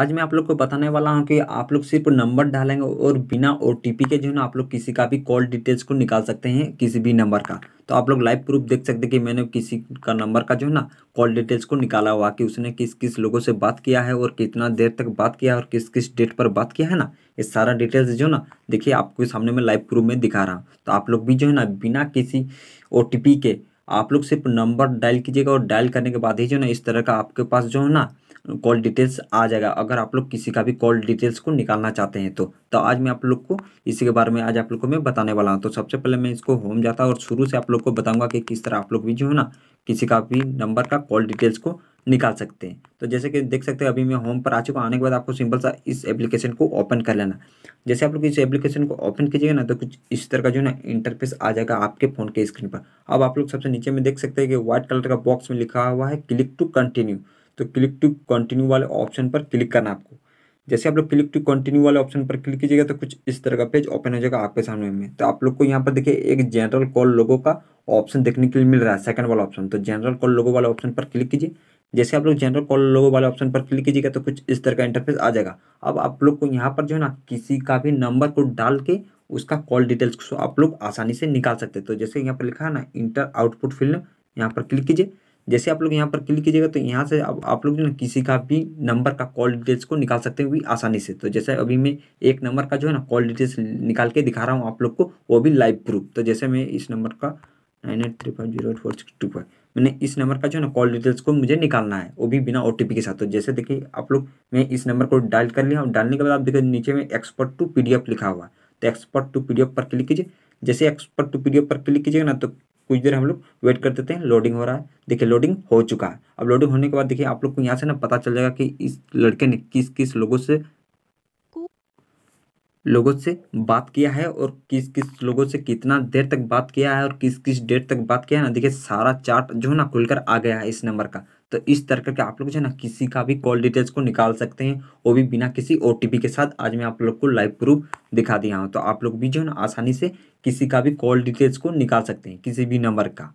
आज मैं आप लोग को बताने वाला हूँ कि आप लोग सिर्फ नंबर डालेंगे और बिना ओ के जो है ना आप लोग किसी का भी कॉल डिटेल्स को निकाल सकते हैं किसी भी नंबर का तो आप लोग लाइव प्रूफ देख सकते हैं कि मैंने किसी का नंबर का जो है ना कॉल डिटेल्स को निकाला हुआ कि उसने किस किस लोगों से बात किया है और कितना देर तक बात किया है और किस किस डेट पर बात किया है ना ये सारा डिटेल्स जो ना देखिए आपके सामने में लाइव प्रूफ में दिखा रहा हूँ तो आप लोग भी जो है ना बिना किसी ओ के आप लोग सिर्फ नंबर डायल कीजिएगा और डायल करने के बाद ही जो ना इस तरह का आपके पास जो है ना कॉल डिटेल्स आ जाएगा अगर आप लोग किसी का भी कॉल डिटेल्स को निकालना चाहते हैं तो तो आज मैं आप लोग को इसी के बारे में आज आप लोग को मैं बताने वाला हूँ तो सबसे पहले मैं इसको होम जाता हूँ और शुरू से आप लोग को बताऊंगा कि किस तरह आप लोग भी जो है ना किसी का भी नंबर का कॉल डिटेल्स को निकाल सकते हैं तो जैसे कि देख सकते हैं अभी मैं होम पर आ चुका आने के बाद आपको सिंपल सा इस एप्लीकेशन को ओपन कर लेना जैसे आप लोग इस एप्लीकेशन को ओपन कीजिएगा ना तो कुछ इस तरह का जो ना इंटरफेस आ जाएगा आपके फ़ोन के स्क्रीन पर अब आप लोग सबसे नीचे में देख सकते हैं कि व्हाइट कलर का बॉक्स में लिखा हुआ है क्लिक टू कंटिन्यू तो क्लिक टू कंटिन्यू वाले ऑप्शन पर क्लिक करना आपको जैसे आप लोग क्लिक टू कंटिन्यू वाले ऑप्शन पर क्लिक कीजिएगा तो कुछ इस तरह का पेज ओपन हो जाएगा आपके सामने में तो आप लोग को यहाँ पर देखिए एक जनरल कॉल लोगों का ऑप्शन देखने के लिए मिल रहा है सेकंड वाला ऑप्शन तो जनरल कॉल लोगों वाले ऑप्शन पर क्लिक कीजिए जैसे आप लोग जनरल कॉल लोगो वाले ऑप्शन पर क्लिक कीजिएगा तो कुछ इस तरह का इंटरफेस आ जाएगा अब आप लोग को यहाँ पर जो है ना किसी का भी नंबर को डाल के उसका कॉल डिटेल्स को आप लोग आसानी से निकाल सकते हैं तो जैसे यहाँ पर लिखा है ना इंटर आउटपुट फिल्म यहाँ पर क्लिक कीजिए जैसे आप लोग यहाँ पर क्लिक कीजिएगा तो यहाँ से अब आप लोग जो ना किसी का भी नंबर का कॉल डिटेल्स को निकाल सकते हैं भी आसानी से तो जैसे अभी मैं एक नंबर का जो है ना कॉल डिटेल्स निकाल के दिखा रहा हूँ आप लोग को वो भी लाइव प्रूफ तो जैसे मैं इस नंबर का nine eight three five zero eight four six two five मैंने इस नंबर का जो है ना कॉल डिटेल्स को मुझे निकालना है वो भी बिना ओ के साथ तो जैसे देखिए आप लोग मैं इस नंबर को डायल कर लिया और डालने के बाद आप देखिए नीचे में एक्सपर्ट टू पी लिखा हुआ है तो एक्सपर्ट टू पी पर क्लिक कीजिए जैसे एक्सपर्ट टू पी पर क्लिक कीजिएगा ना तो कुछ देर हम लोग वेट कर देते हैं लोडिंग हो रहा है देखिए लोडिंग हो चुका है अब लोडिंग होने के बाद देखिए आप लोग को यहाँ से ना पता चल जाएगा कि इस लड़के ने किस किस लोगों से लोगों से बात किया है और किस किस लोगों से कितना देर तक बात किया है और किस किस डेट तक बात किया है ना देखिए सारा चार्ट जो है ना खुलकर आ गया है इस नंबर का तो इस तरह करके आप लोग जो है ना किसी का भी कॉल डिटेल्स को निकाल सकते हैं वो भी बिना किसी ओ के साथ आज मैं आप लोग को लाइव प्रूफ दिखा दिया हूँ तो आप लोग भी जो है ना आसानी से किसी का भी कॉल डिटेल्स को निकाल सकते हैं किसी भी नंबर का